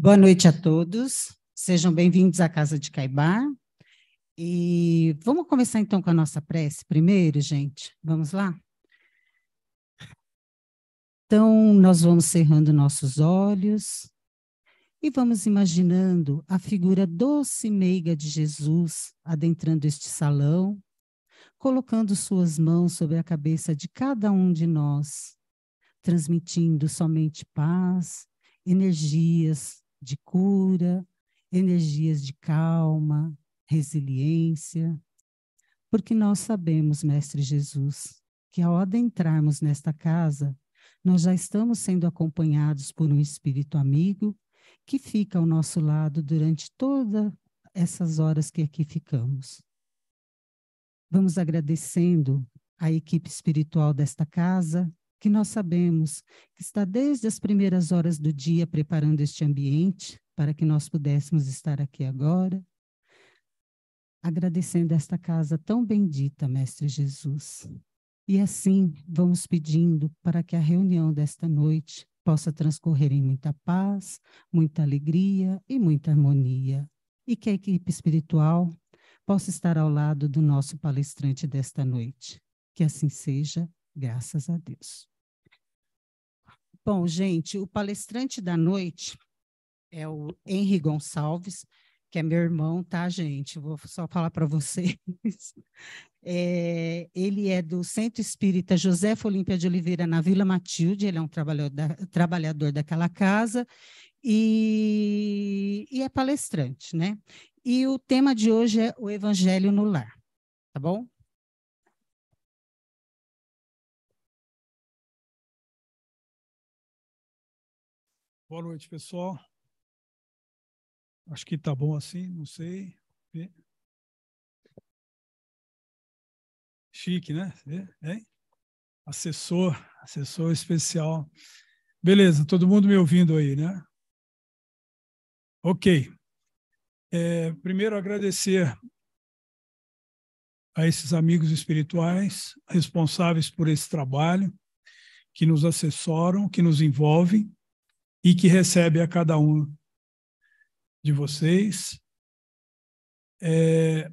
Boa noite a todos, sejam bem-vindos à Casa de Caibar. E vamos começar então com a nossa prece primeiro, gente? Vamos lá? Então, nós vamos cerrando nossos olhos e vamos imaginando a figura doce e meiga de Jesus adentrando este salão, colocando suas mãos sobre a cabeça de cada um de nós, transmitindo somente paz, energias, de cura, energias de calma, resiliência, porque nós sabemos, Mestre Jesus, que ao adentrarmos nesta casa, nós já estamos sendo acompanhados por um espírito amigo que fica ao nosso lado durante todas essas horas que aqui ficamos. Vamos agradecendo a equipe espiritual desta casa, que nós sabemos que está desde as primeiras horas do dia preparando este ambiente para que nós pudéssemos estar aqui agora, agradecendo esta casa tão bendita, Mestre Jesus. E assim vamos pedindo para que a reunião desta noite possa transcorrer em muita paz, muita alegria e muita harmonia. E que a equipe espiritual possa estar ao lado do nosso palestrante desta noite. Que assim seja Graças a Deus. Bom, gente, o palestrante da noite é o Henri Gonçalves, que é meu irmão, tá, gente? Vou só falar para vocês. É, ele é do Centro Espírita José Olímpia de Oliveira, na Vila Matilde. Ele é um trabalhador, trabalhador daquela casa e, e é palestrante, né? E o tema de hoje é o Evangelho no Lar, tá bom? Boa noite, pessoal. Acho que tá bom assim, não sei. Chique, né? Hein? Assessor, assessor especial. Beleza, todo mundo me ouvindo aí, né? Ok. É, primeiro, agradecer a esses amigos espirituais responsáveis por esse trabalho, que nos assessoram, que nos envolvem e que recebe a cada um de vocês. É,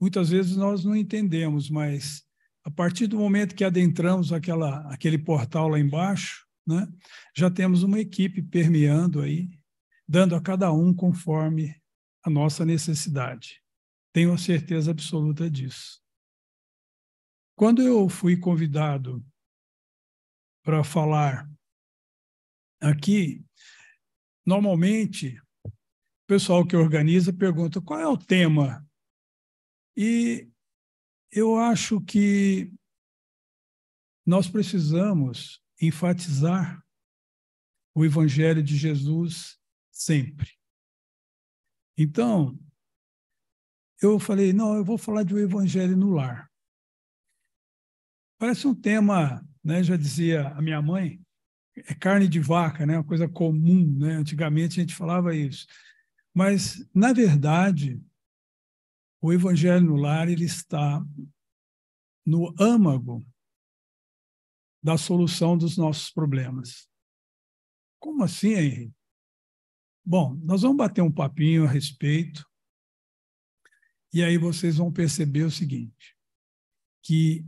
muitas vezes nós não entendemos, mas a partir do momento que adentramos aquela, aquele portal lá embaixo, né, já temos uma equipe permeando aí, dando a cada um conforme a nossa necessidade. Tenho a certeza absoluta disso. Quando eu fui convidado para falar aqui, normalmente, o pessoal que organiza pergunta qual é o tema. E eu acho que nós precisamos enfatizar o Evangelho de Jesus sempre. Então, eu falei, não, eu vou falar de um Evangelho no lar. Parece um tema, né? Já dizia a minha mãe, é carne de vaca, né? Uma coisa comum, né? Antigamente a gente falava isso. Mas, na verdade, o evangelho no lar ele está no âmago da solução dos nossos problemas. Como assim, Henrique? Bom, nós vamos bater um papinho a respeito. E aí vocês vão perceber o seguinte, que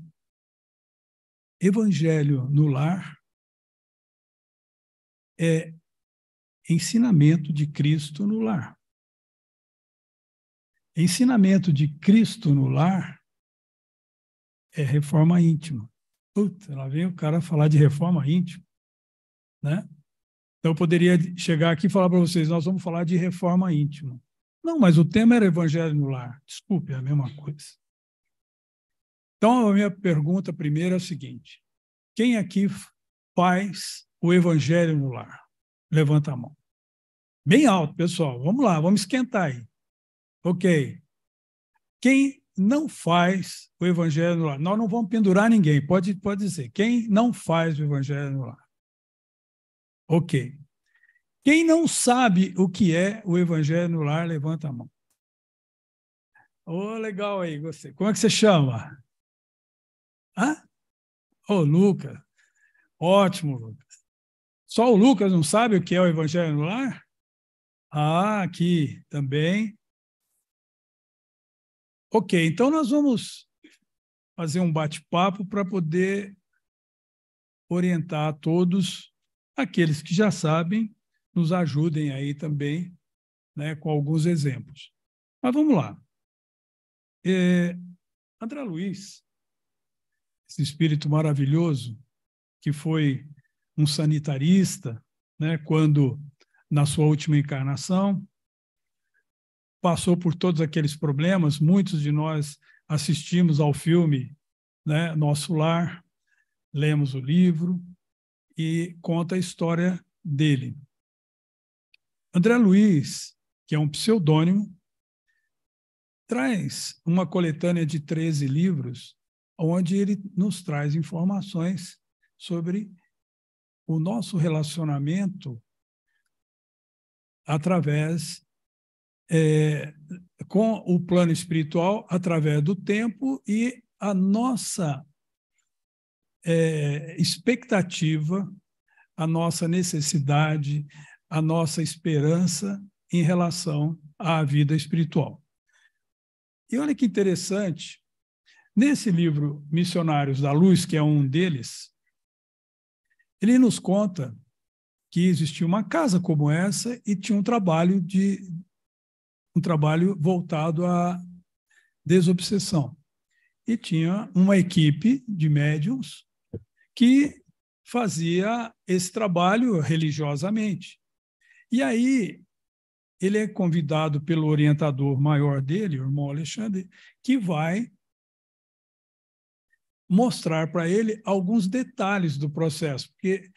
evangelho no lar é ensinamento de Cristo no lar. Ensinamento de Cristo no lar é reforma íntima. Puta, lá vem o cara falar de reforma íntima, né? Então eu poderia chegar aqui e falar para vocês, nós vamos falar de reforma íntima. Não, mas o tema era evangelho no lar. Desculpe, é a mesma coisa. Então a minha pergunta primeira é a seguinte: quem aqui faz o evangelho no lar? Levanta a mão. Bem alto, pessoal. Vamos lá, vamos esquentar aí. Ok. Quem não faz o evangelho no lar? Nós não vamos pendurar ninguém, pode, pode dizer. Quem não faz o evangelho no lar? Ok. Quem não sabe o que é o evangelho no lar, levanta a mão. Ô, oh, legal aí, você. Como é que você chama? Hã? Ô, oh, Lucas Ótimo, Lucas só o Lucas não sabe o que é o Evangelho no Lar? Ah, aqui também. Ok, então nós vamos fazer um bate-papo para poder orientar a todos, aqueles que já sabem, nos ajudem aí também né, com alguns exemplos. Mas vamos lá. É, André Luiz, esse espírito maravilhoso que foi um sanitarista, né, quando, na sua última encarnação, passou por todos aqueles problemas. Muitos de nós assistimos ao filme né, Nosso Lar, lemos o livro e conta a história dele. André Luiz, que é um pseudônimo, traz uma coletânea de 13 livros, onde ele nos traz informações sobre o nosso relacionamento através é, com o plano espiritual, através do tempo e a nossa é, expectativa, a nossa necessidade, a nossa esperança em relação à vida espiritual. E olha que interessante, nesse livro Missionários da Luz, que é um deles, ele nos conta que existia uma casa como essa e tinha um trabalho de um trabalho voltado à desobsessão. E tinha uma equipe de médiums que fazia esse trabalho religiosamente. E aí ele é convidado pelo orientador maior dele, o irmão Alexandre, que vai mostrar para ele alguns detalhes do processo, porque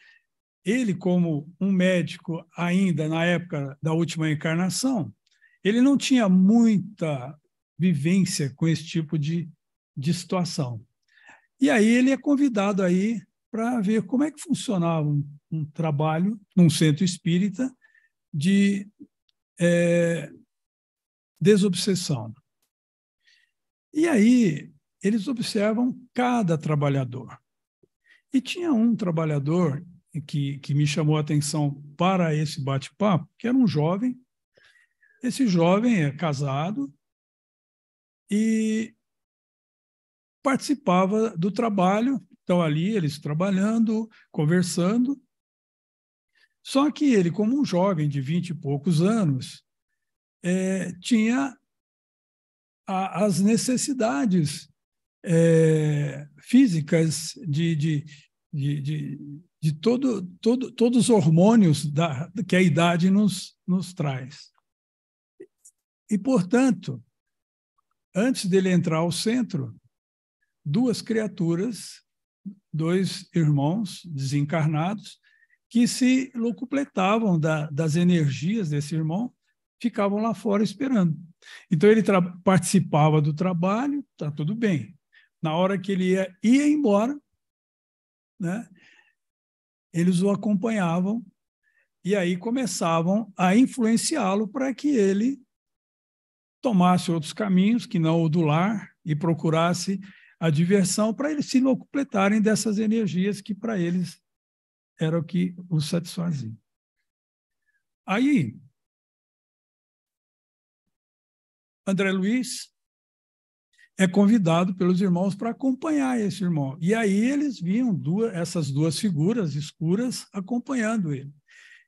ele, como um médico ainda na época da última encarnação, ele não tinha muita vivência com esse tipo de, de situação. E aí ele é convidado aí para ver como é que funcionava um, um, trabalho num centro espírita de é, desobsessão. E aí eles observam cada trabalhador. E tinha um trabalhador que, que me chamou a atenção para esse bate-papo, que era um jovem. Esse jovem é casado e participava do trabalho. Então, ali, eles trabalhando, conversando. Só que ele, como um jovem de vinte e poucos anos, é, tinha a, as necessidades é, físicas de, de, de, de, de todo, todo, todos os hormônios da, que a idade nos, nos traz. E, portanto, antes dele entrar ao centro, duas criaturas, dois irmãos desencarnados, que se locupletavam da, das energias desse irmão, ficavam lá fora esperando. Então, ele participava do trabalho, está tudo bem na hora que ele ia, ia embora, né, eles o acompanhavam e aí começavam a influenciá-lo para que ele tomasse outros caminhos que não o do lar e procurasse a diversão para eles se completarem dessas energias que para eles era o que os satisfazia. Aí, André Luiz é convidado pelos irmãos para acompanhar esse irmão. E aí eles viam duas, essas duas figuras escuras acompanhando ele.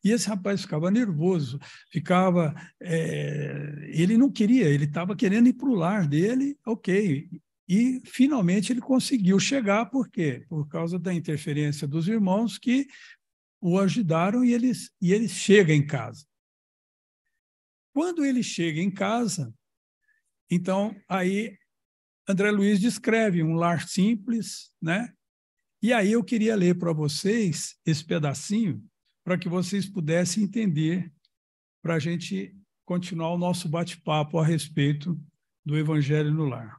E esse rapaz ficava nervoso, ficava. É, ele não queria, ele estava querendo ir para o lar dele, ok. E finalmente ele conseguiu chegar, por quê? Por causa da interferência dos irmãos que o ajudaram e ele, e ele chega em casa. Quando ele chega em casa, então aí André Luiz descreve um lar simples, né? E aí eu queria ler para vocês esse pedacinho para que vocês pudessem entender, para a gente continuar o nosso bate-papo a respeito do Evangelho no lar.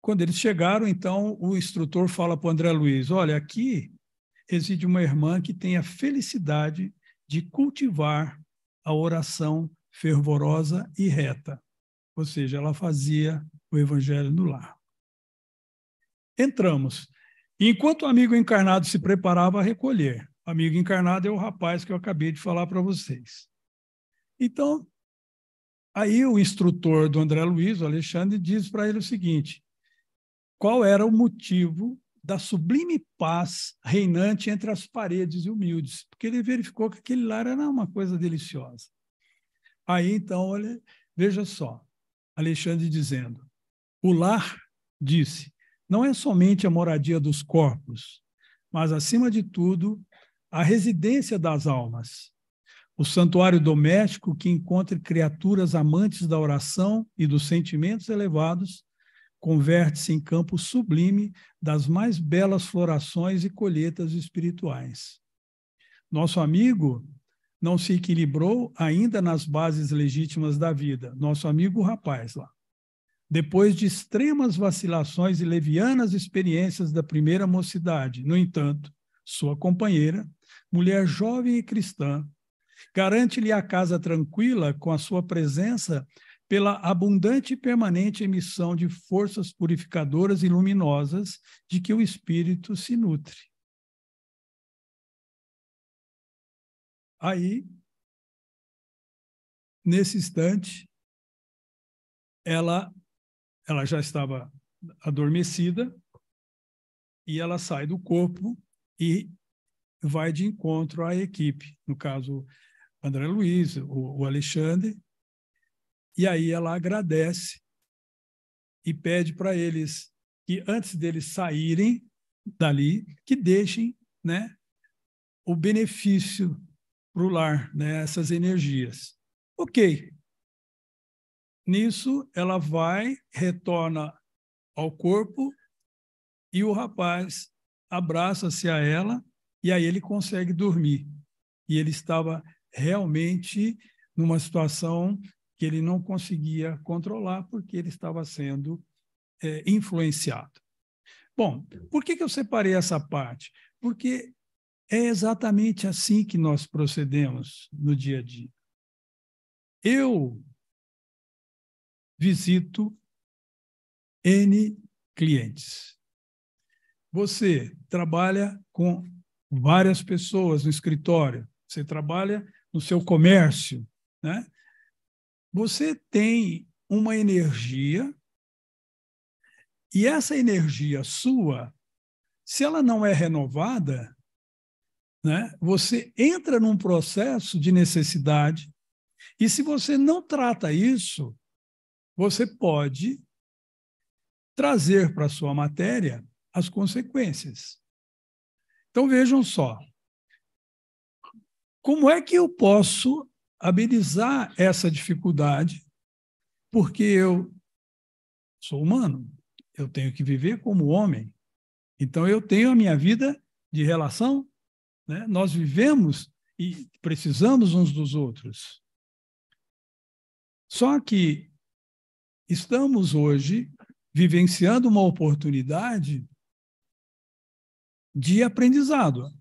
Quando eles chegaram, então o instrutor fala para o André Luiz: Olha, aqui reside uma irmã que tem a felicidade de cultivar a oração fervorosa e reta, ou seja, ela fazia o evangelho no lar. Entramos. Enquanto o amigo encarnado se preparava a recolher, o amigo encarnado é o rapaz que eu acabei de falar para vocês. Então, aí o instrutor do André Luiz, o Alexandre, diz para ele o seguinte: qual era o motivo da sublime paz reinante entre as paredes humildes? Porque ele verificou que aquele lar era uma coisa deliciosa. Aí, então, olha, veja só, Alexandre dizendo: o lar, disse, não é somente a moradia dos corpos, mas, acima de tudo, a residência das almas, o santuário doméstico que encontre criaturas amantes da oração e dos sentimentos elevados, converte-se em campo sublime das mais belas florações e colheitas espirituais. Nosso amigo não se equilibrou ainda nas bases legítimas da vida, nosso amigo rapaz lá. Depois de extremas vacilações e levianas experiências da primeira mocidade, no entanto, sua companheira, mulher jovem e cristã, garante-lhe a casa tranquila com a sua presença pela abundante e permanente emissão de forças purificadoras e luminosas de que o espírito se nutre. Aí, nesse instante, ela, ela já estava adormecida e ela sai do corpo e vai de encontro à equipe, no caso, André Luiz, o, o Alexandre, e aí ela agradece e pede para eles que antes deles saírem dali, que deixem, né, o benefício para o lar, né, essas energias. Ok. Nisso, ela vai, retorna ao corpo e o rapaz abraça-se a ela e aí ele consegue dormir. E ele estava realmente numa situação que ele não conseguia controlar porque ele estava sendo é, influenciado. Bom, por que, que eu separei essa parte? Porque é exatamente assim que nós procedemos no dia a dia. Eu visito N clientes. Você trabalha com várias pessoas no escritório, você trabalha no seu comércio, né? Você tem uma energia e essa energia sua, se ela não é renovada, né? Você entra num processo de necessidade e se você não trata isso, você pode trazer para sua matéria as consequências. Então vejam só, como é que eu posso habilizar essa dificuldade? Porque eu sou humano, eu tenho que viver como homem, então eu tenho a minha vida de relação né? Nós vivemos e precisamos uns dos outros. Só que estamos hoje vivenciando uma oportunidade de aprendizado,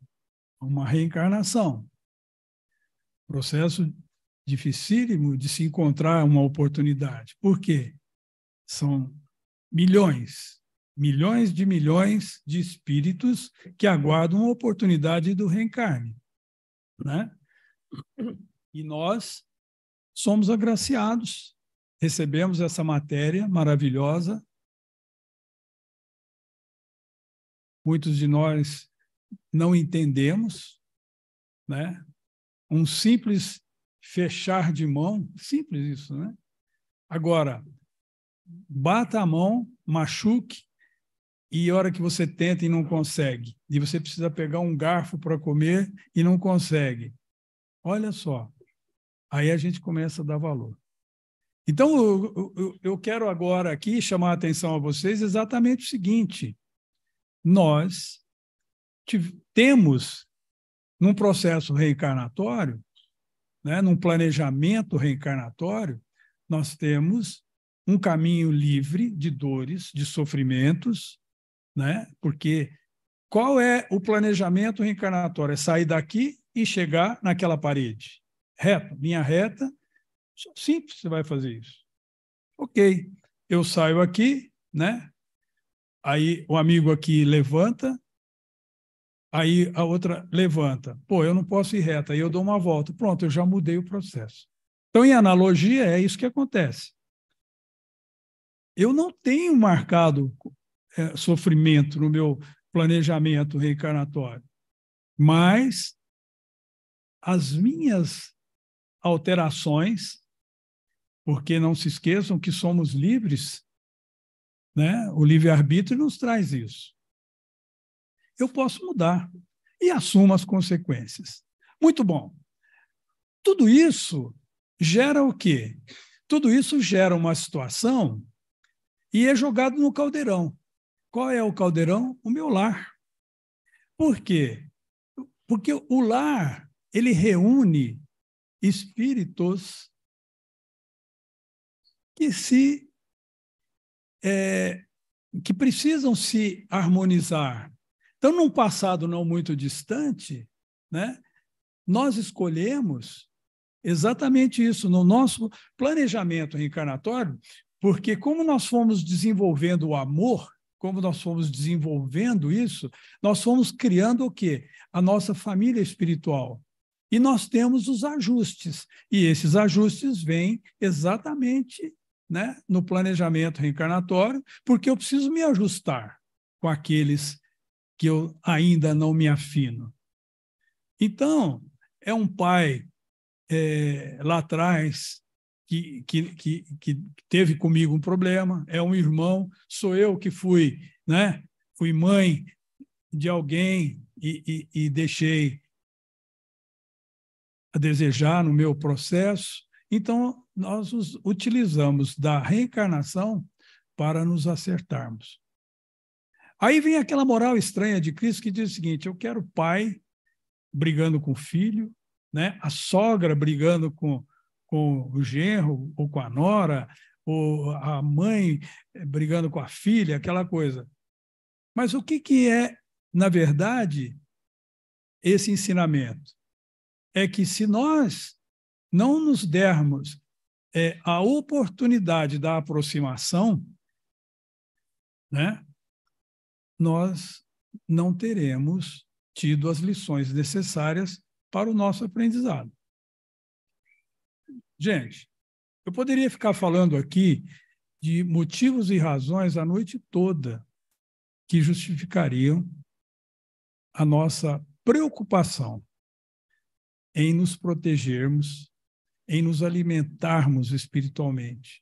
uma reencarnação. Processo dificílimo de se encontrar uma oportunidade. Por quê? São milhões milhões de milhões de espíritos que aguardam a oportunidade do reencarne. Né? E nós somos agraciados, recebemos essa matéria maravilhosa. Muitos de nós não entendemos, né? Um simples fechar de mão, simples isso, né? Agora, bata a mão, machuque, e a hora que você tenta e não consegue, e você precisa pegar um garfo para comer e não consegue. Olha só, aí a gente começa a dar valor. Então, eu, eu, eu quero agora aqui chamar a atenção a vocês exatamente o seguinte: nós temos, num processo reencarnatório, né, num planejamento reencarnatório, nós temos um caminho livre de dores, de sofrimentos, né? Porque qual é o planejamento reencarnatório? É sair daqui e chegar naquela parede. Reto, linha reta. Simples você vai fazer isso. Ok, eu saio aqui, né? Aí o amigo aqui levanta, aí a outra levanta. Pô, eu não posso ir reta, aí eu dou uma volta. Pronto, eu já mudei o processo. Então, em analogia, é isso que acontece. Eu não tenho marcado é, sofrimento, no meu planejamento reencarnatório, mas as minhas alterações, porque não se esqueçam que somos livres, né? o livre-arbítrio nos traz isso. Eu posso mudar e assumo as consequências. Muito bom. Tudo isso gera o quê? Tudo isso gera uma situação e é jogado no caldeirão. Qual é o caldeirão? O meu lar. Por quê? Porque o lar, ele reúne espíritos que se é, que precisam se harmonizar. Então, num passado não muito distante, né, nós escolhemos exatamente isso no nosso planejamento reencarnatório, porque como nós fomos desenvolvendo o amor como nós fomos desenvolvendo isso, nós fomos criando o quê? A nossa família espiritual. E nós temos os ajustes. E esses ajustes vêm exatamente né, no planejamento reencarnatório, porque eu preciso me ajustar com aqueles que eu ainda não me afino. Então, é um pai é, lá atrás que, que, que, que teve comigo um problema, é um irmão, sou eu que fui, né? Fui mãe de alguém e, e, e deixei a desejar no meu processo. Então, nós nos utilizamos da reencarnação para nos acertarmos. Aí vem aquela moral estranha de Cristo que diz o seguinte: eu quero pai brigando com o filho, né? a sogra brigando com com o genro ou com a nora, ou a mãe eh, brigando com a filha, aquela coisa. Mas o que, que é, na verdade, esse ensinamento? É que se nós não nos dermos é, a oportunidade da aproximação, né, nós não teremos tido as lições necessárias para o nosso aprendizado. Gente, eu poderia ficar falando aqui de motivos e razões a noite toda que justificariam a nossa preocupação em nos protegermos, em nos alimentarmos espiritualmente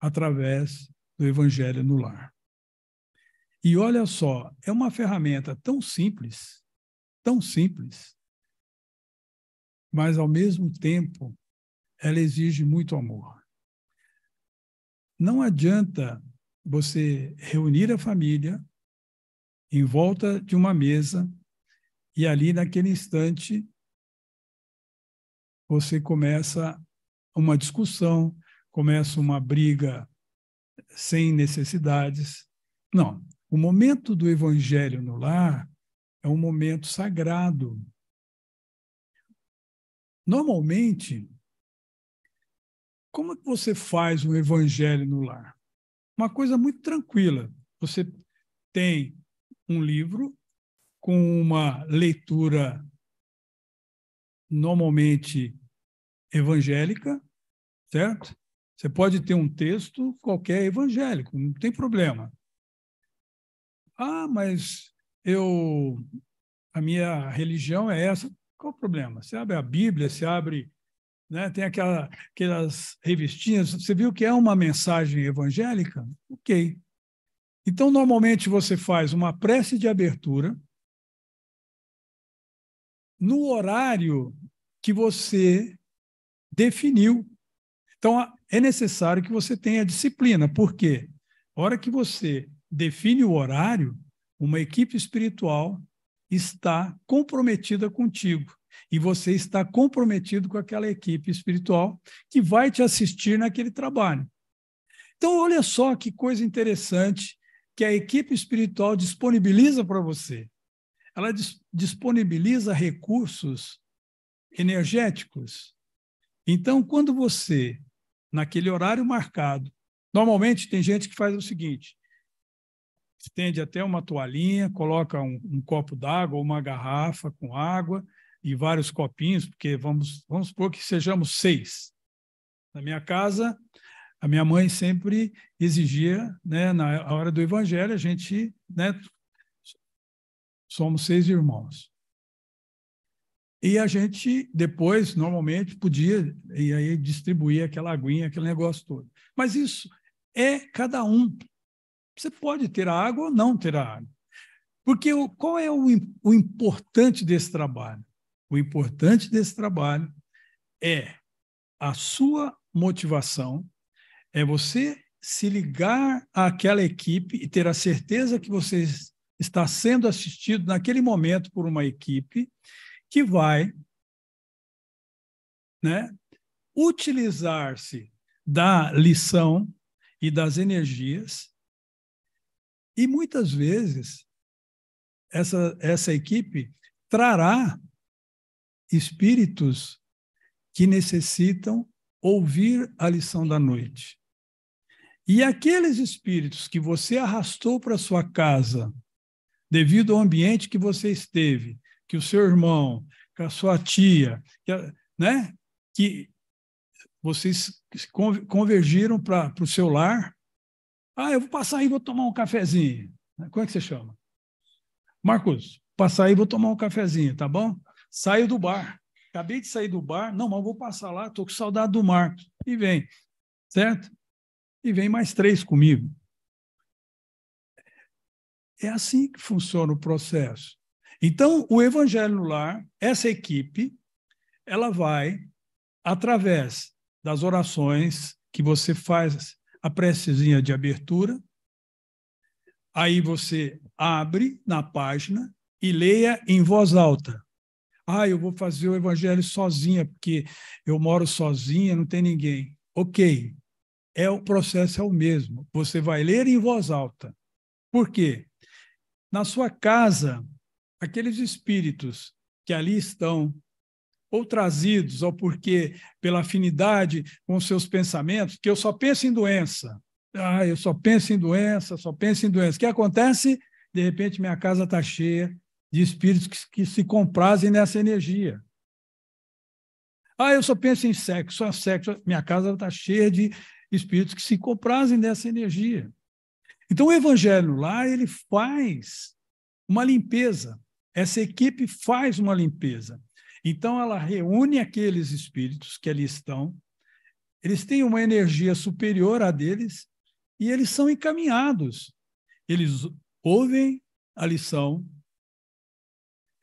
através do Evangelho no lar. E olha só, é uma ferramenta tão simples, tão simples, mas ao mesmo tempo ela exige muito amor. Não adianta você reunir a família em volta de uma mesa e ali naquele instante você começa uma discussão, começa uma briga sem necessidades. Não, o momento do evangelho no lar é um momento sagrado. Normalmente, como é que você faz um evangelho no lar? Uma coisa muito tranquila. Você tem um livro com uma leitura normalmente evangélica, certo? Você pode ter um texto qualquer evangélico, não tem problema. Ah, mas eu a minha religião é essa. Qual o problema? Você abre a Bíblia, você abre né? Tem aquela, aquelas revistinhas. Você viu que é uma mensagem evangélica? Ok. Então, normalmente você faz uma prece de abertura no horário que você definiu. Então, é necessário que você tenha disciplina, porque a hora que você define o horário, uma equipe espiritual está comprometida contigo. E você está comprometido com aquela equipe espiritual que vai te assistir naquele trabalho. Então, olha só que coisa interessante que a equipe espiritual disponibiliza para você. Ela dis disponibiliza recursos energéticos. Então, quando você, naquele horário marcado, normalmente tem gente que faz o seguinte: estende até uma toalhinha, coloca um, um copo d'água ou uma garrafa com água, e vários copinhos, porque vamos, vamos supor que sejamos seis. Na minha casa, a minha mãe sempre exigia, né, na hora do evangelho, a gente, né, somos seis irmãos. E a gente depois, normalmente, podia e aí distribuir aquela aguinha, aquele negócio todo. Mas isso é cada um. Você pode ter a água ou não ter a água. Porque o, qual é o, o importante desse trabalho? O importante desse trabalho é a sua motivação, é você se ligar àquela equipe e ter a certeza que você está sendo assistido naquele momento por uma equipe que vai né, utilizar-se da lição e das energias. E muitas vezes essa, essa equipe trará espíritos que necessitam ouvir a lição da noite. E aqueles espíritos que você arrastou para sua casa, devido ao ambiente que você esteve, que o seu irmão, que a sua tia, que, né, que vocês convergiram para o seu lar. Ah, eu vou passar aí, vou tomar um cafezinho. Como é que você chama? Marcos, passar aí, vou tomar um cafezinho, tá bom? Saio do bar. Acabei de sair do bar. Não, mas vou passar lá, estou com saudade do mar. E vem, certo? E vem mais três comigo. É assim que funciona o processo. Então, o Evangelho no Lar, essa equipe, ela vai, através das orações que você faz, a precezinha de abertura, aí você abre na página e leia em voz alta. Ah, eu vou fazer o evangelho sozinha, porque eu moro sozinha, não tem ninguém. Ok, é o processo é o mesmo. Você vai ler em voz alta. Por quê? Na sua casa, aqueles espíritos que ali estão, ou trazidos, ou porque pela afinidade com seus pensamentos, que eu só penso em doença. Ah, eu só penso em doença, só penso em doença. O que acontece? De repente, minha casa está cheia, de espíritos que, que se comprazem nessa energia. Ah, eu só penso em sexo, só sexo. Minha casa está cheia de espíritos que se comprazem nessa energia. Então, o Evangelho lá ele faz uma limpeza. Essa equipe faz uma limpeza. Então, ela reúne aqueles espíritos que ali estão, eles têm uma energia superior à deles e eles são encaminhados. Eles ouvem a lição,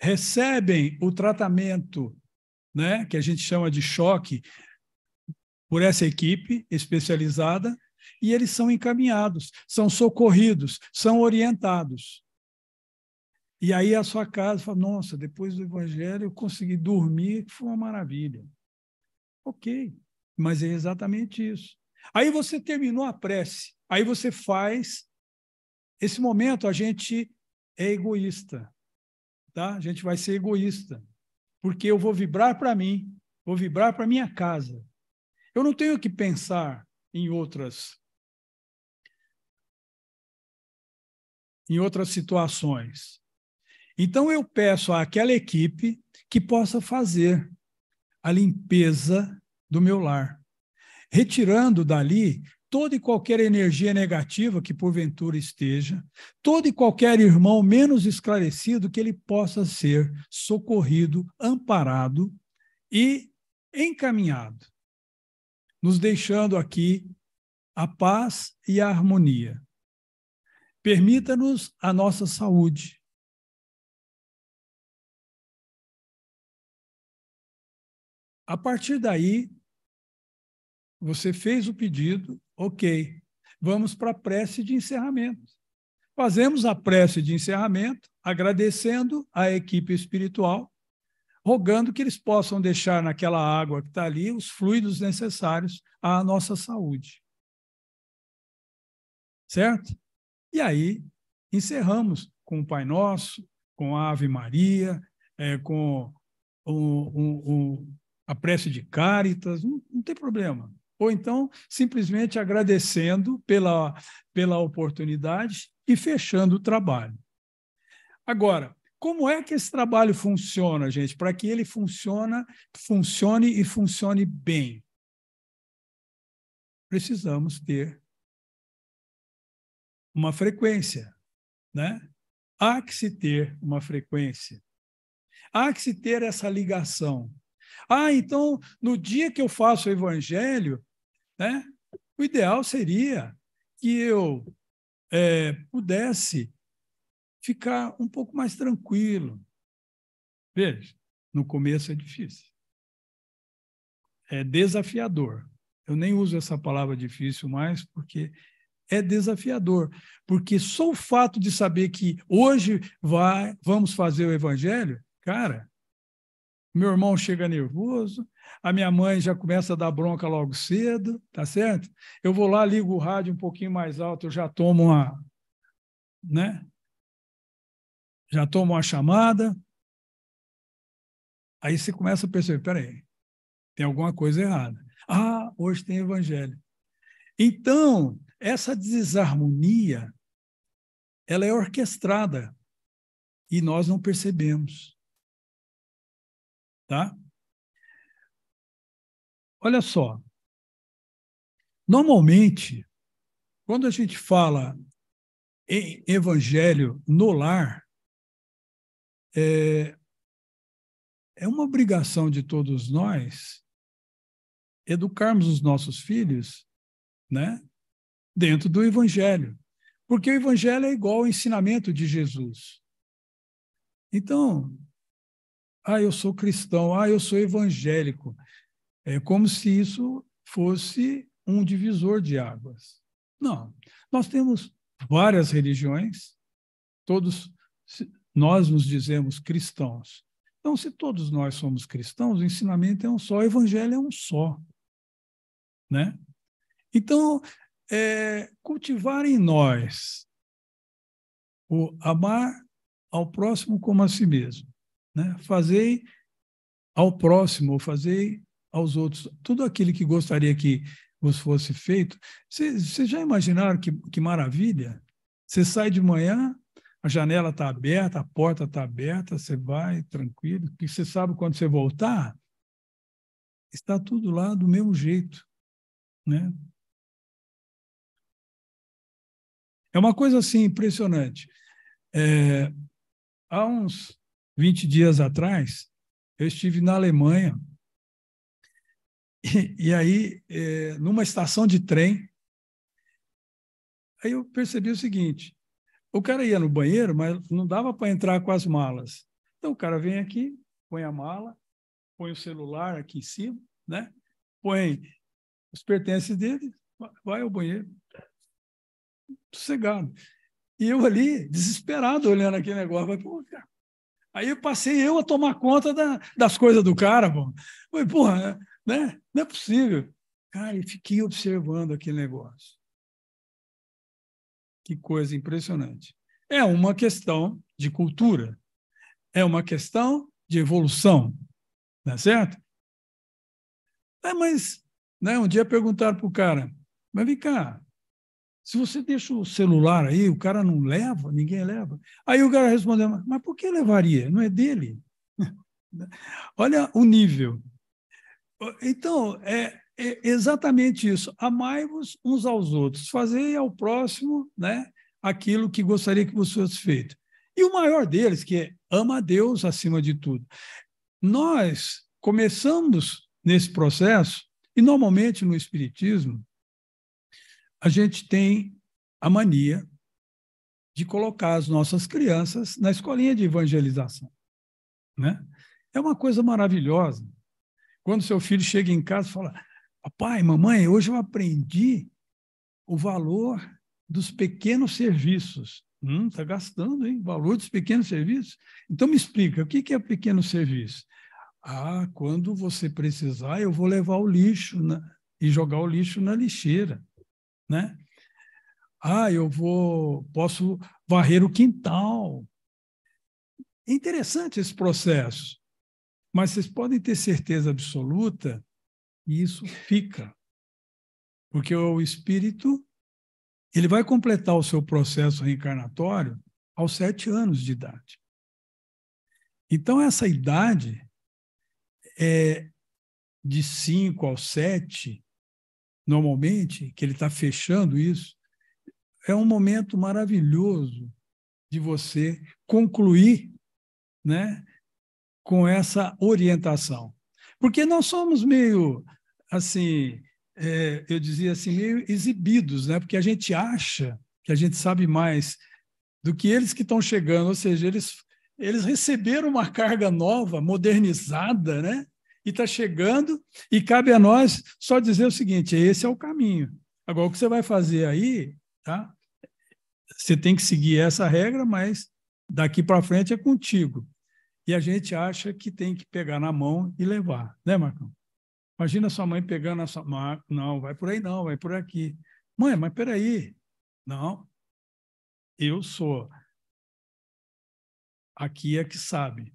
recebem o tratamento, né, que a gente chama de choque, por essa equipe especializada e eles são encaminhados, são socorridos, são orientados. E aí a sua casa fala: nossa, depois do evangelho eu consegui dormir, foi uma maravilha. Ok, mas é exatamente isso. Aí você terminou a prece, aí você faz. Esse momento a gente é egoísta, tá? A gente vai ser egoísta, porque eu vou vibrar para mim, vou vibrar para minha casa. Eu não tenho que pensar em outras em outras situações. Então eu peço àquela equipe que possa fazer a limpeza do meu lar, retirando dali toda e qualquer energia negativa que porventura esteja, todo e qualquer irmão menos esclarecido que ele possa ser socorrido, amparado e encaminhado, nos deixando aqui a paz e a harmonia. Permita-nos a nossa saúde. A partir daí, você fez o pedido, ok. Vamos para a prece de encerramento. Fazemos a prece de encerramento, agradecendo à equipe espiritual, rogando que eles possam deixar naquela água que está ali os fluidos necessários à nossa saúde. Certo? E aí encerramos com o Pai Nosso, com a Ave Maria, é, com o, o, o, a prece de Cáritas, não, não tem problema ou então simplesmente agradecendo pela, pela oportunidade e fechando o trabalho. Agora, como é que esse trabalho funciona, gente? Para que ele funciona, funcione e funcione bem, precisamos ter uma frequência, né? Há que se ter uma frequência. Há que se ter essa ligação ah, então, no dia que eu faço o evangelho, né, o ideal seria que eu é, pudesse ficar um pouco mais tranquilo. Veja, no começo é difícil. É desafiador. Eu nem uso essa palavra difícil mais, porque é desafiador. Porque só o fato de saber que hoje vai, vamos fazer o evangelho, cara, meu irmão chega nervoso, a minha mãe já começa a dar bronca logo cedo, tá certo? Eu vou lá, ligo o rádio um pouquinho mais alto, eu já tomo uma, né? Já tomo uma chamada. Aí você começa a perceber, peraí, tem alguma coisa errada. Ah, hoje tem evangelho. Então, essa desarmonia, ela é orquestrada e nós não percebemos. Tá? Olha só. Normalmente, quando a gente fala em evangelho no lar, é, é uma obrigação de todos nós educarmos os nossos filhos né, dentro do evangelho. Porque o evangelho é igual ao ensinamento de Jesus. Então, ah, eu sou cristão. Ah, eu sou evangélico. É como se isso fosse um divisor de águas. Não. Nós temos várias religiões, todos nós nos dizemos cristãos. Então, se todos nós somos cristãos, o ensinamento é um só, o evangelho é um só. Né? Então, é, cultivar em nós o amar ao próximo como a si mesmo né? Fazei ao próximo, ou fazei aos outros. Tudo aquilo que gostaria que vos fosse feito. Vocês já imaginaram que, que maravilha? Você sai de manhã, a janela está aberta, a porta está aberta, você vai tranquilo, porque você sabe quando você voltar, está tudo lá do mesmo jeito. Né? É uma coisa assim impressionante. É, há uns 20 dias atrás, eu estive na Alemanha, e, e aí, é, numa estação de trem, aí eu percebi o seguinte: o cara ia no banheiro, mas não dava para entrar com as malas. Então o cara vem aqui, põe a mala, põe o celular aqui em cima, né? põe os pertences dele, vai ao banheiro. Sossegado. E eu ali, desesperado, olhando aquele negócio, vai, pô, cara, Aí eu passei eu a tomar conta da, das coisas do cara, pô. Falei, porra, né? Não é possível. Cara, e fiquei observando aquele negócio. Que coisa impressionante. É uma questão de cultura. É uma questão de evolução. Tá certo? É, mas né, um dia perguntaram para o cara, mas vem cá, se você deixa o celular aí, o cara não leva, ninguém leva. Aí o cara respondeu, mas por que levaria? Não é dele. Olha o nível. Então, é, é exatamente isso. Amai-vos uns aos outros. Fazei ao próximo né, aquilo que gostaria que você fosse feito. E o maior deles, que é ama a Deus acima de tudo. Nós começamos nesse processo, e normalmente no Espiritismo, a gente tem a mania de colocar as nossas crianças na escolinha de evangelização. Né? É uma coisa maravilhosa. Quando seu filho chega em casa e fala: Papai, mamãe, hoje eu aprendi o valor dos pequenos serviços. Hum, tá gastando, hein? O valor dos pequenos serviços. Então me explica, o que é pequeno serviço? Ah, quando você precisar, eu vou levar o lixo na... e jogar o lixo na lixeira né? Ah, eu vou, posso varrer o quintal. É interessante esse processo, mas vocês podem ter certeza absoluta que isso fica, porque o espírito ele vai completar o seu processo reencarnatório aos sete anos de idade. Então, essa idade é de cinco aos sete normalmente, que ele está fechando isso, é um momento maravilhoso de você concluir né, com essa orientação. Porque nós somos meio, assim, é, eu dizia assim, meio exibidos, né? porque a gente acha que a gente sabe mais do que eles que estão chegando, ou seja, eles, eles receberam uma carga nova, modernizada, né? e está chegando, e cabe a nós só dizer o seguinte: esse é o caminho. Agora, o que você vai fazer aí, tá? Você tem que seguir essa regra, mas daqui para frente é contigo. E a gente acha que tem que pegar na mão e levar, né, Marcão? Imagina sua mãe pegando a sua mão, ah, não, vai por aí não, vai por aqui. Mãe, mas peraí. Não, eu sou. Aqui é que sabe.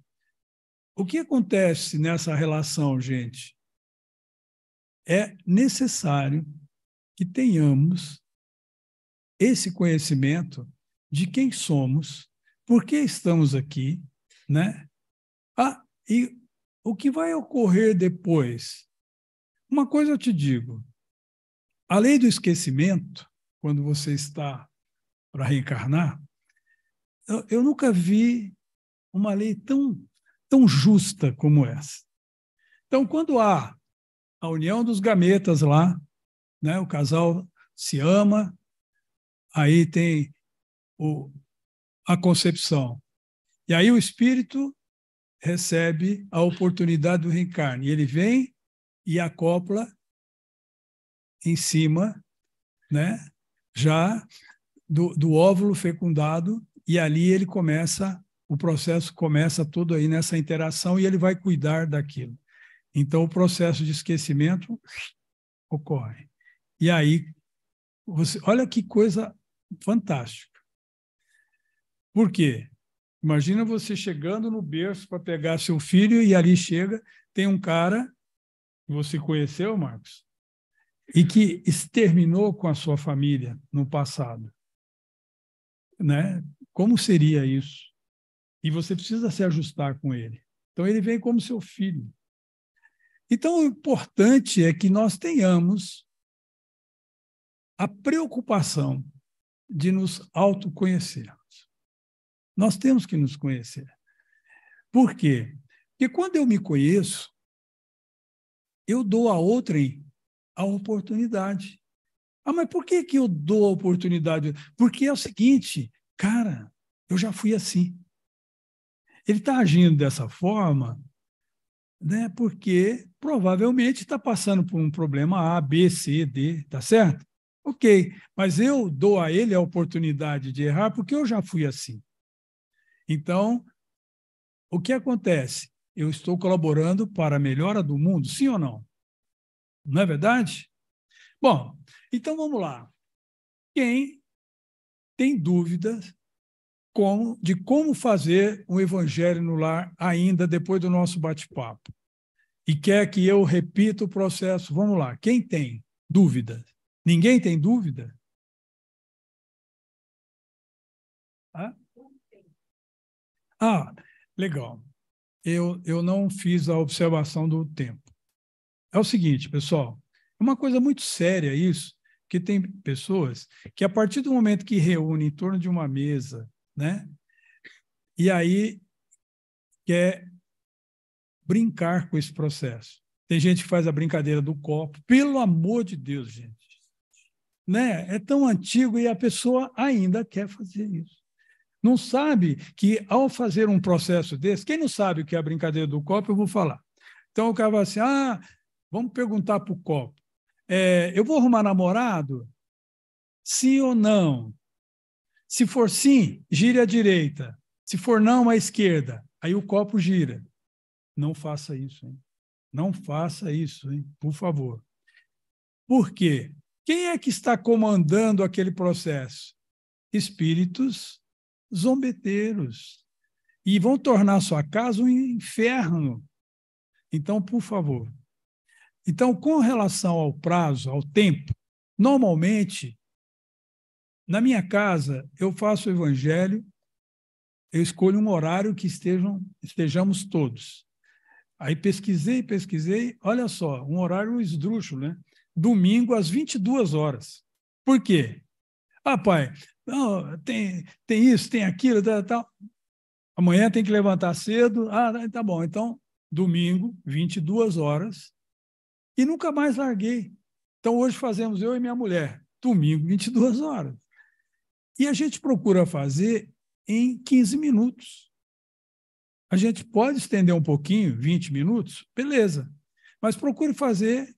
O que acontece nessa relação, gente? É necessário que tenhamos esse conhecimento de quem somos, por que estamos aqui, né? Ah, e o que vai ocorrer depois? Uma coisa eu te digo: a lei do esquecimento, quando você está para reencarnar, eu, eu nunca vi uma lei tão tão justa como essa. Então, quando há a união dos gametas lá, né, o casal se ama, aí tem o, a concepção. E aí o espírito recebe a oportunidade do reencarne. Ele vem e acopla em cima, né, já do, do óvulo fecundado, e ali ele começa o processo começa tudo aí nessa interação e ele vai cuidar daquilo. Então, o processo de esquecimento ocorre. E aí, você, olha que coisa fantástica. Por quê? Imagina você chegando no berço para pegar seu filho e ali chega, tem um cara que você conheceu, Marcos, e que exterminou com a sua família no passado. Né? Como seria isso? E você precisa se ajustar com ele. Então, ele vem como seu filho. Então, o importante é que nós tenhamos a preocupação de nos autoconhecermos. Nós temos que nos conhecer. Por quê? Porque quando eu me conheço, eu dou a outrem a oportunidade. Ah, mas por que, que eu dou a oportunidade? Porque é o seguinte, cara, eu já fui assim. Ele está agindo dessa forma né, porque provavelmente está passando por um problema A, B, C, D, tá certo? Ok, mas eu dou a ele a oportunidade de errar porque eu já fui assim. Então, o que acontece? Eu estou colaborando para a melhora do mundo, sim ou não? Não é verdade? Bom, então vamos lá. Quem tem dúvidas de como fazer um evangelho no lar ainda depois do nosso bate-papo. E quer que eu repita o processo. Vamos lá. Quem tem dúvida? Ninguém tem dúvida? Hã? Ah, legal. Eu, eu não fiz a observação do tempo. É o seguinte, pessoal. É uma coisa muito séria isso, que tem pessoas que, a partir do momento que reúnem em torno de uma mesa né? E aí quer brincar com esse processo. Tem gente que faz a brincadeira do copo. Pelo amor de Deus, gente. Né? É tão antigo e a pessoa ainda quer fazer isso. Não sabe que ao fazer um processo desse, quem não sabe o que é a brincadeira do copo, eu vou falar. Então o cara vai assim: ah, vamos perguntar para o copo. É, eu vou arrumar namorado? Sim ou não? Se for sim, gire à direita. Se for não, à esquerda. Aí o copo gira. Não faça isso, hein? Não faça isso, hein? Por favor. Por quê? Quem é que está comandando aquele processo? Espíritos zombeteiros. E vão tornar sua casa um inferno. Então, por favor. Então, com relação ao prazo, ao tempo, normalmente na minha casa, eu faço o evangelho, eu escolho um horário que estejam, estejamos todos. Aí pesquisei, pesquisei, olha só, um horário esdrúxulo, né? Domingo às 22 horas. Por quê? Ah, pai, não, tem, tem isso, tem aquilo, tal, Amanhã tem que levantar cedo. Ah, tá bom. Então, domingo, 22 horas. E nunca mais larguei. Então, hoje fazemos eu e minha mulher. Domingo, 22 horas. E a gente procura fazer em 15 minutos. A gente pode estender um pouquinho, 20 minutos, beleza. Mas procure fazer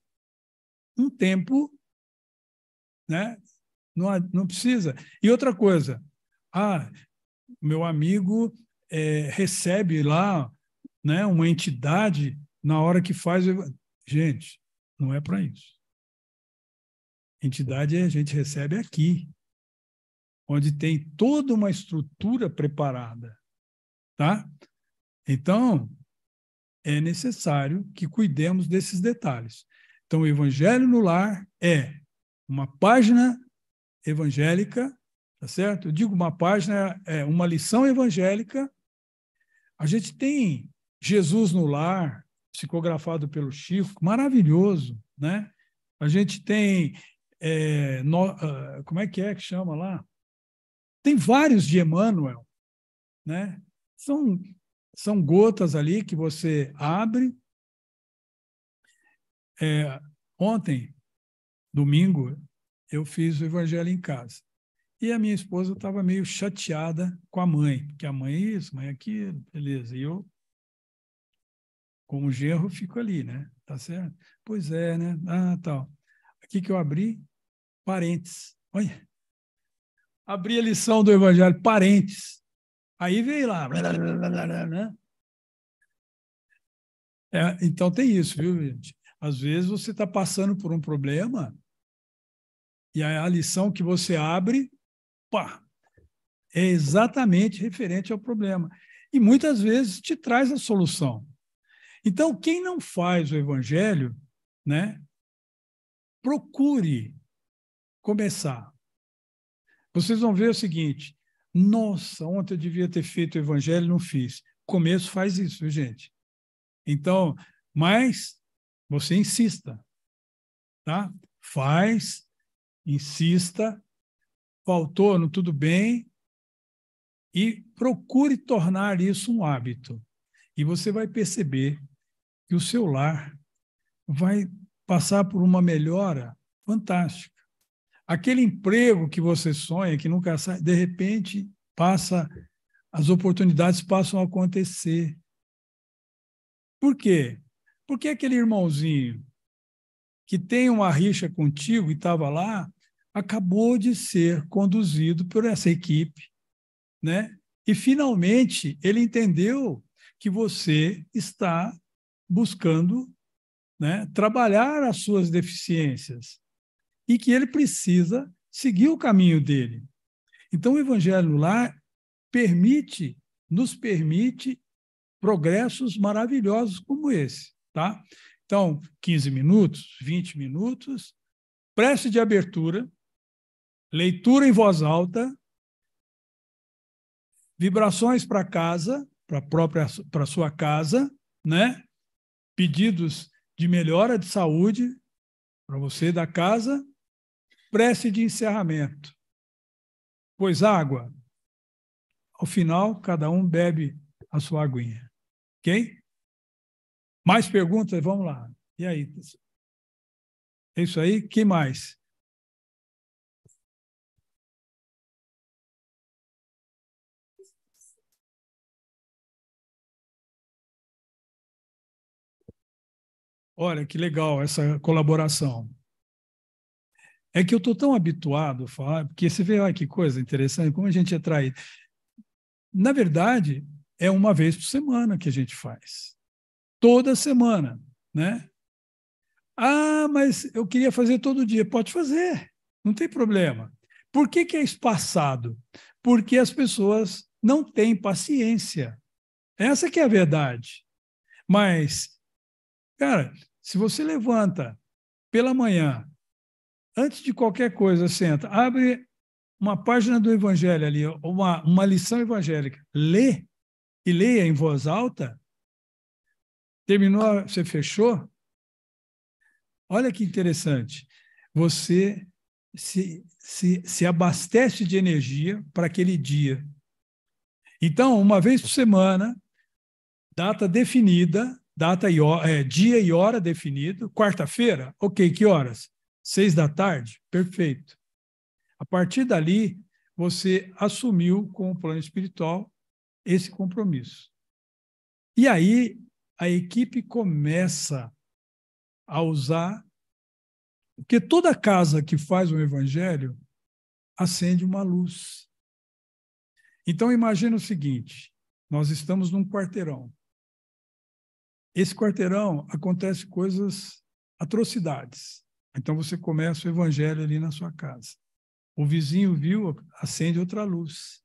um tempo, né? Não, não precisa. E outra coisa, ah, meu amigo é, recebe lá né, uma entidade na hora que faz. Gente, não é para isso. Entidade é, a gente recebe aqui, onde tem toda uma estrutura preparada, tá? Então, é necessário que cuidemos desses detalhes. Então, o Evangelho no Lar é uma página evangélica, tá certo? Eu digo uma página, é uma lição evangélica. A gente tem Jesus no Lar, psicografado pelo Chico, maravilhoso, né? A gente tem, é, no, ah, como é que é que chama lá? Tem vários de Emmanuel, né? São, são gotas ali que você abre. É, ontem, domingo, eu fiz o evangelho em casa. E a minha esposa estava meio chateada com a mãe, porque a mãe é isso, mãe é aquilo, beleza. E eu, como genro, fico ali, né? Tá certo? Pois é, né? Ah, tal. Aqui que eu abri, parentes. Olha, abri a lição do Evangelho, parentes. Aí veio lá. Né? É, então tem isso, viu, gente? Às vezes você está passando por um problema e a lição que você abre, pá, é exatamente referente ao problema. E muitas vezes te traz a solução. Então, quem não faz o evangelho, né, procure começar. Vocês vão ver o seguinte: nossa, ontem eu devia ter feito o evangelho, não fiz. Começo faz isso, gente. Então, mas você insista, tá? Faz, insista, faltou, não tudo bem, e procure tornar isso um hábito. E você vai perceber que o seu lar vai passar por uma melhora fantástica. Aquele emprego que você sonha, que nunca sai, de repente passa, as oportunidades passam a acontecer. Por quê? Porque aquele irmãozinho que tem uma rixa contigo e estava lá, acabou de ser conduzido por essa equipe, né? E finalmente ele entendeu que você está buscando, né, trabalhar as suas deficiências, e que ele precisa seguir o caminho dele. Então, o Evangelho no Lar permite, nos permite progressos maravilhosos como esse, tá? Então, 15 minutos, 20 minutos, prece de abertura, leitura em voz alta, vibrações para casa, para própria para sua casa, né? Pedidos de melhora de saúde para você da casa Prece de encerramento. Pois água. Ao final, cada um bebe a sua aguinha. Ok? Mais perguntas? Vamos lá. E aí? É isso aí? Quem mais? Olha que legal essa colaboração. É que eu estou tão habituado a falar, porque você vê olha, que coisa interessante, como a gente atrai. É Na verdade, é uma vez por semana que a gente faz. Toda semana, né? Ah, mas eu queria fazer todo dia. Pode fazer, não tem problema. Por que, que é espaçado? Porque as pessoas não têm paciência. Essa que é a verdade. Mas, cara, se você levanta pela manhã, antes de qualquer coisa, senta, abre uma página do Evangelho ali, uma, uma lição evangélica, lê e leia em voz alta. Terminou, você fechou? Olha que interessante. Você se, se, se abastece de energia para aquele dia. Então, uma vez por semana, data definida, data e é, dia e hora definido, quarta-feira, ok, que horas? seis da tarde? Perfeito. A partir dali, você assumiu com o plano espiritual esse compromisso. E aí, a equipe começa a usar. Porque toda casa que faz um evangelho acende uma luz. Então, imagine o seguinte: nós estamos num quarteirão. Esse quarteirão acontece coisas, atrocidades. Então você começa o evangelho ali na sua casa. O vizinho viu, acende outra luz.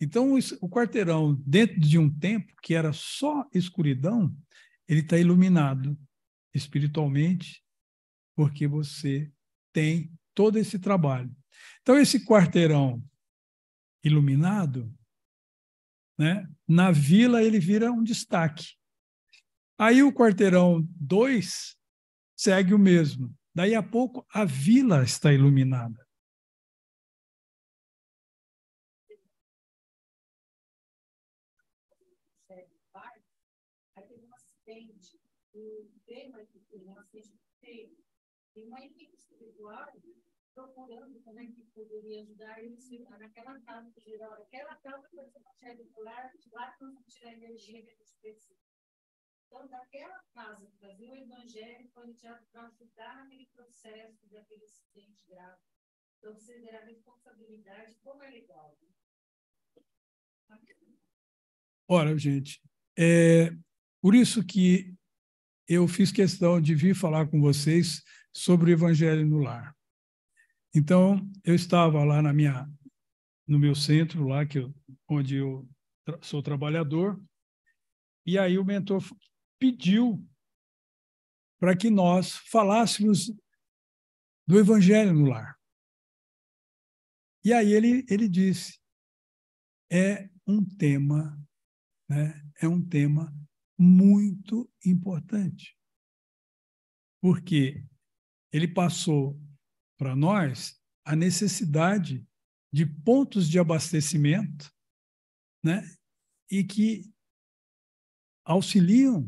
Então o quarteirão, dentro de um tempo que era só escuridão, ele está iluminado espiritualmente, porque você tem todo esse trabalho. Então esse quarteirão iluminado, né? Na vila ele vira um destaque. Aí o quarteirão 2 segue o mesmo. Daí a pouco, a vila está iluminada. acidente, tema que tem, um acidente uma equipe espiritual procurando como é que poderia ajudar eles naquela casa geral, aquela casa que você consegue pular, de lá que você tirar a energia que gente precisa. Então, daquela fase de fazer o evangelho, foi indicado para ajudar naquele processo daquele acidente grave. Então, você terá responsabilidade, como é legal. Né? Ora, gente, é por isso que eu fiz questão de vir falar com vocês sobre o evangelho no lar. Então, eu estava lá na minha no meu centro lá que eu, onde eu tra sou trabalhador, e aí o mentor pediu para que nós falássemos do Evangelho no lar. E aí ele, ele disse: é um tema, né? é um tema muito importante. Porque ele passou para nós a necessidade de pontos de abastecimento né? e que auxiliam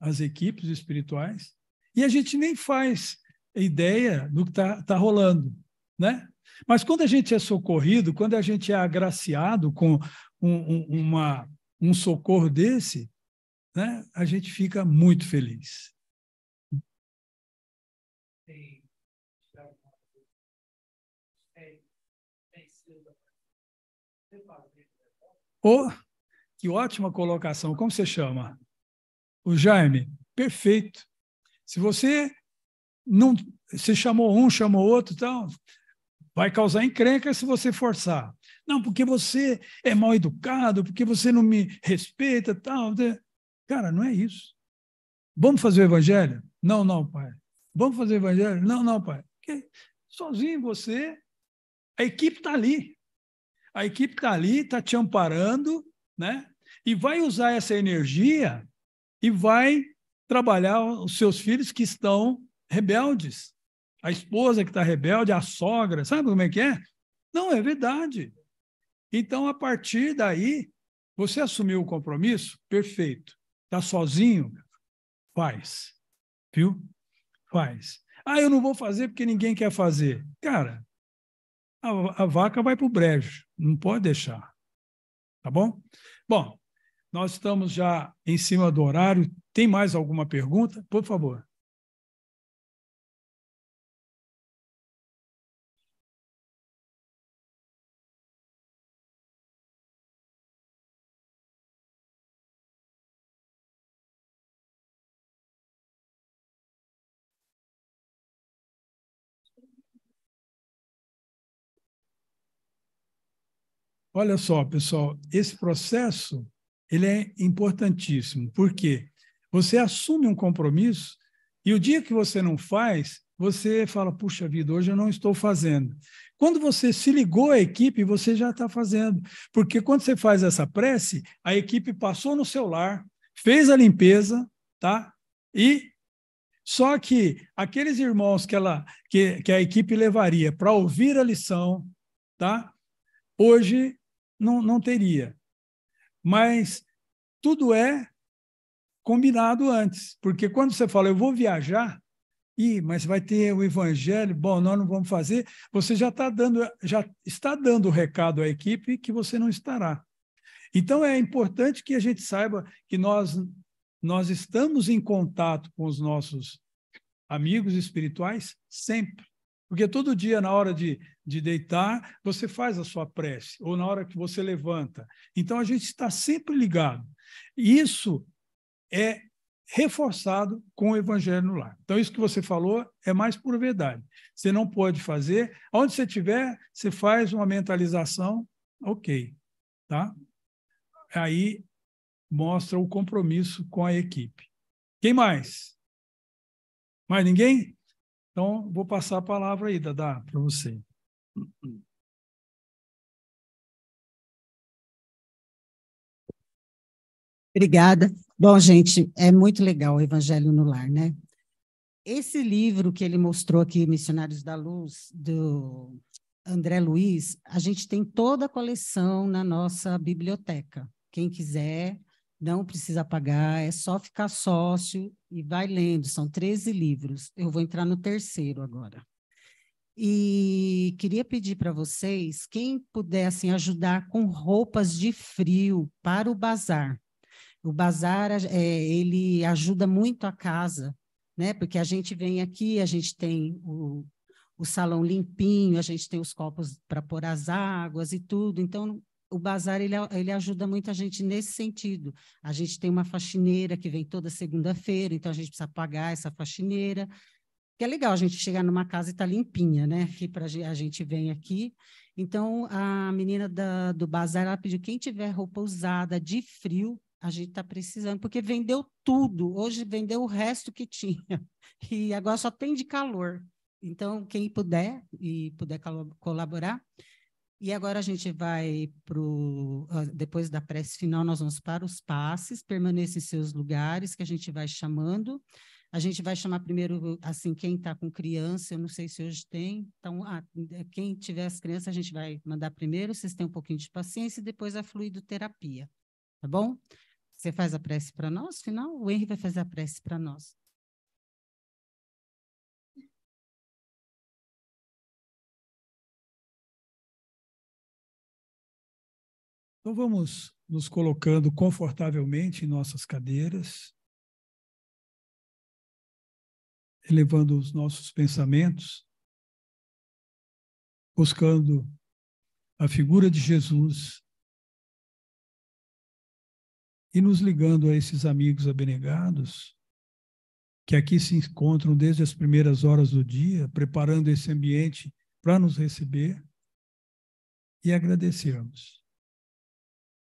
as equipes espirituais, e a gente nem faz ideia do que está tá rolando, né? Mas quando a gente é socorrido, quando a gente é agraciado com um, um, uma, um socorro desse, né? A gente fica muito feliz. Oh, que ótima colocação. Como você chama? O Jaime, perfeito. Se você não se chamou um, chamou outro, tal, então, vai causar encrenca se você forçar. Não, porque você é mal educado, porque você não me respeita, tal. Né? Cara, não é isso. Vamos fazer o evangelho? Não, não, pai. Vamos fazer o evangelho? Não, não, pai. Porque sozinho você, a equipe está ali. A equipe está ali, está te amparando, né? E vai usar essa energia e vai trabalhar os seus filhos que estão rebeldes. A esposa que está rebelde, a sogra, sabe como é que é? Não, é verdade. Então, a partir daí, você assumiu o compromisso? Perfeito. Está sozinho? Faz. Viu? Faz. Ah, eu não vou fazer porque ninguém quer fazer. Cara, a, a vaca vai para o brejo. Não pode deixar. Tá bom? Bom, nós estamos já em cima do horário. Tem mais alguma pergunta? Por favor. Olha só, pessoal, esse processo ele é importantíssimo. porque Você assume um compromisso e o dia que você não faz, você fala: puxa vida, hoje eu não estou fazendo. Quando você se ligou à equipe, você já está fazendo. Porque quando você faz essa prece, a equipe passou no seu lar, fez a limpeza, tá? E só que aqueles irmãos que, ela, que, que a equipe levaria para ouvir a lição, tá? Hoje não, não teria. Mas tudo é combinado antes, porque quando você fala, eu vou viajar, e mas vai ter o evangelho, bom, nós não vamos fazer, você já está dando, já está dando o recado à equipe que você não estará. Então é importante que a gente saiba que nós nós estamos em contato com os nossos amigos espirituais sempre. Porque todo dia, na hora de, de deitar, você faz a sua prece, ou na hora que você levanta. Então, a gente está sempre ligado. Isso é reforçado com o Evangelho no Lar. Então, isso que você falou é mais pura verdade. Você não pode fazer. Onde você estiver, você faz uma mentalização, ok. Tá? Aí mostra o compromisso com a equipe. Quem mais? Mais ninguém? Então, vou passar a palavra aí, Dadá, para você. Obrigada. Bom, gente, é muito legal o Evangelho no Lar, né? Esse livro que ele mostrou aqui, Missionários da Luz, do André Luiz, a gente tem toda a coleção na nossa biblioteca. Quem quiser não precisa pagar, é só ficar sócio e vai lendo, são 13 livros. Eu vou entrar no terceiro agora. E queria pedir para vocês, quem pudessem ajudar com roupas de frio para o bazar. O bazar, é, ele ajuda muito a casa, né? Porque a gente vem aqui, a gente tem o, o salão limpinho, a gente tem os copos para pôr as águas e tudo. Então, o bazar ele, ele ajuda muito a gente nesse sentido. A gente tem uma faxineira que vem toda segunda-feira, então a gente precisa pagar essa faxineira. Que é legal a gente chegar numa casa e tá limpinha, né? Que pra, a gente vem aqui. Então, a menina da, do bazar, ela pediu, quem tiver roupa usada de frio, a gente está precisando, porque vendeu tudo. Hoje vendeu o resto que tinha. E agora só tem de calor. Então, quem puder e puder colaborar, e agora a gente vai para ah, Depois da prece final, nós vamos para os passes. Permaneça em seus lugares, que a gente vai chamando. A gente vai chamar primeiro, assim, quem está com criança, eu não sei se hoje tem. Então, ah, é, quem tiver as crianças, a gente vai mandar primeiro, vocês têm um pouquinho de paciência, e depois a fluidoterapia, tá bom? Você faz a prece para nós, final? O Henry vai fazer a prece para nós. Então vamos nos colocando confortavelmente em nossas cadeiras, elevando os nossos pensamentos, buscando a figura de Jesus e nos ligando a esses amigos abnegados que aqui se encontram desde as primeiras horas do dia, preparando esse ambiente para nos receber e agradecermos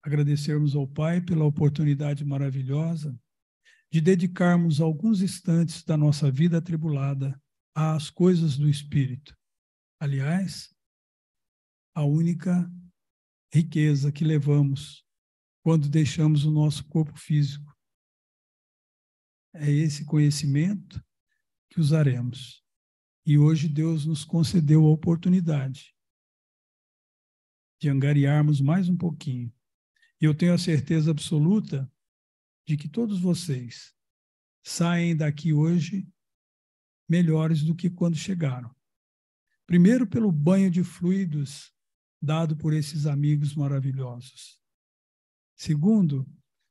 agradecermos ao Pai pela oportunidade maravilhosa de dedicarmos alguns instantes da nossa vida atribulada às coisas do Espírito. Aliás, a única riqueza que levamos quando deixamos o nosso corpo físico. É esse conhecimento que usaremos. E hoje Deus nos concedeu a oportunidade de angariarmos mais um pouquinho e eu tenho a certeza absoluta de que todos vocês saem daqui hoje melhores do que quando chegaram. Primeiro, pelo banho de fluidos dado por esses amigos maravilhosos. Segundo,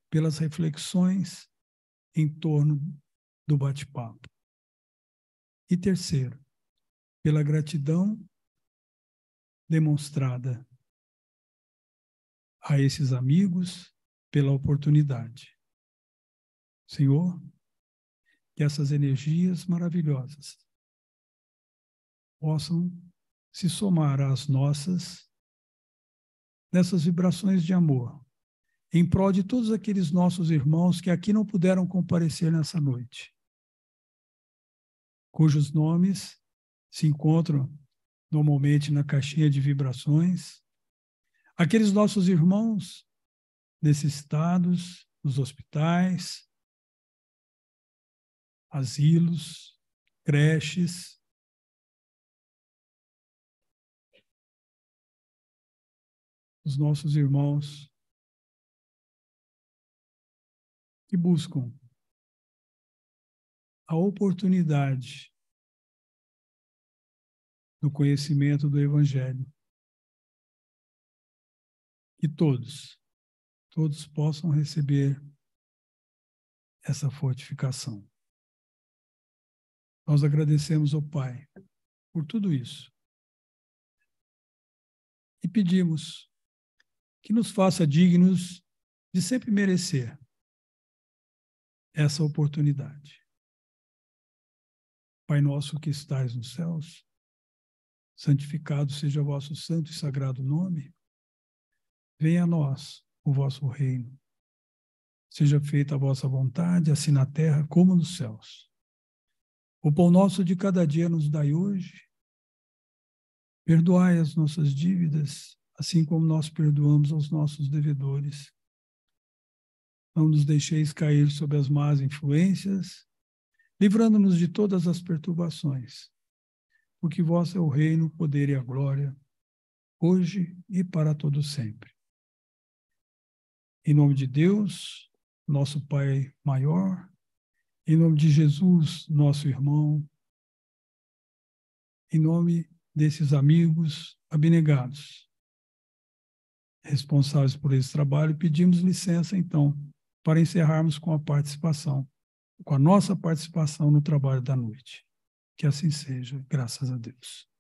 pelas reflexões em torno do bate-papo. E terceiro, pela gratidão demonstrada a esses amigos pela oportunidade. Senhor, que essas energias maravilhosas possam se somar às nossas nessas vibrações de amor, em prol de todos aqueles nossos irmãos que aqui não puderam comparecer nessa noite, cujos nomes se encontram normalmente na caixinha de vibrações aqueles nossos irmãos necessitados nos hospitais, asilos, creches. Os nossos irmãos que buscam a oportunidade do conhecimento do Evangelho e todos, todos possam receber essa fortificação. Nós agradecemos ao Pai por tudo isso e pedimos que nos faça dignos de sempre merecer essa oportunidade. Pai nosso que estais nos céus, santificado seja o vosso santo e sagrado nome Venha a nós o vosso reino. Seja feita a vossa vontade, assim na terra como nos céus. O pão nosso de cada dia nos dai hoje. Perdoai as nossas dívidas, assim como nós perdoamos aos nossos devedores. Não nos deixeis cair sob as más influências, livrando-nos de todas as perturbações, porque vós é o reino, o poder e a glória, hoje e para todo sempre. Em nome de Deus, nosso Pai maior, em nome de Jesus, nosso irmão, em nome desses amigos abnegados, responsáveis por esse trabalho, pedimos licença, então, para encerrarmos com a participação, com a nossa participação no trabalho da noite. Que assim seja, graças a Deus.